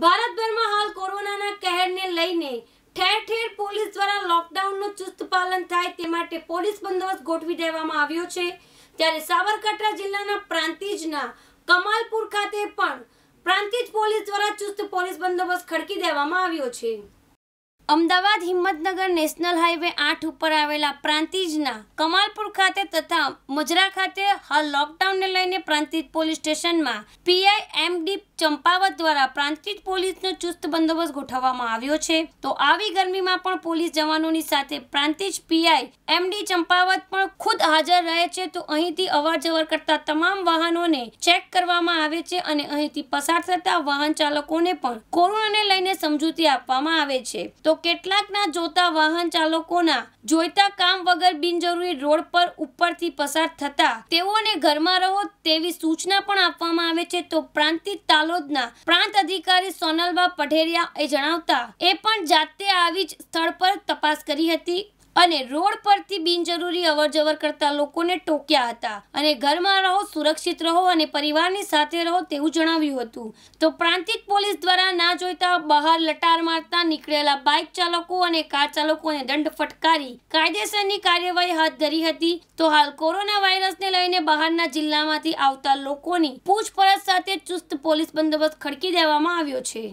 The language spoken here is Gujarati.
ભારતભરમાં હાલ કોરોનાના કહેરને લઈને ઠેર ઠેર પોલીસ દ્વારા લોકડાઉનનું ચુસ્ત પાલન થાય તે માટે પોલીસ બંદોબસ્ત ગોઠવી દેવામાં આવ્યો છે ત્યારે સાબરકાંઠા જિલ્લાના પ્રાંતિજના કમાલપુર ખાતે પણ પ્રાંતિજ પોલીસ દ્વારા ચુસ્ત પોલીસ બંદોબસ્ત ખડકી દેવામાં આવ્યો છે અમદાવાદ હિંમતનગર નેશનલ હાઈવે આઠ ઉપર આવેલા પ્રાંતિજના કમાલપુર ખાતે તથા મજરા ખાતે હાલ લોકડાઉનને લઈને પ્રાંતિજ પોલીસ સ્ટેશનમાં પીઆઈ એમડી ચંપાવત દ્વારા પ્રાંતિજ પોલીસનો ચુસ્ત બંદોબસ્ત ગોઠવવામાં આવ્યો છે તો આવી ગરમીમાં પણ પોલીસ જવાનોની સાથે પ્રાંતિજ પીઆઈ એમડી ચંપાવત પણ ખુદ હાજર રહે છે તો અહીંથી અવર જવર કરતા તમામ વાહનોને ચેક કરવામાં આવે છે અને અહીંથી પસાર થતા વાહન ચાલકોને પણ કોરોનાને લઈને સમજૂતી આપવામાં આવે છે તો કેટલાકના જોતા વાહન ચાલકોના જોઈતા કામ વગર બિનજરૂરી રોડ પર ઉપરથી પસાર થતા તેઓને ઘરમાં રહો તેવી સૂચના પણ આપવામાં આવે છે તો પ્રાંતિક તાલોદના પ્રાંત અધિકારી સોનલબા પઢેરિયા એ જણાવતા એ પણ જાતે આવી જ સ્થળ પર તપાસ કરી હતી અને રોડ પરથી બિનજરૂરી અવરજવર કરતા લોકોને ટોક્યા હતા અને ઘરમાં રહો સુરક્ષિત રહો અને પરિવારની સાથે રહો તેવું જણાવ્યું હતું તો પ્રાંતિક પોલીસ દ્વારા ના જોઈતા બહાર લટાર મારતા નીકળેલા બાઇક ચાલકો અને કાર ચાલકોને દંડ ફટકારી કાયદેસરની કાર્યવાહી હાથ ધરી હતી તો હાલ કોરોના વાયરસને લઈને બહારના જિલ્લામાંથી આવતા લોકોની પૂછપરછ સાથે ચુસ્ત પોલીસ બંદોબસ્ત ખડકી દેવામાં આવ્યો છે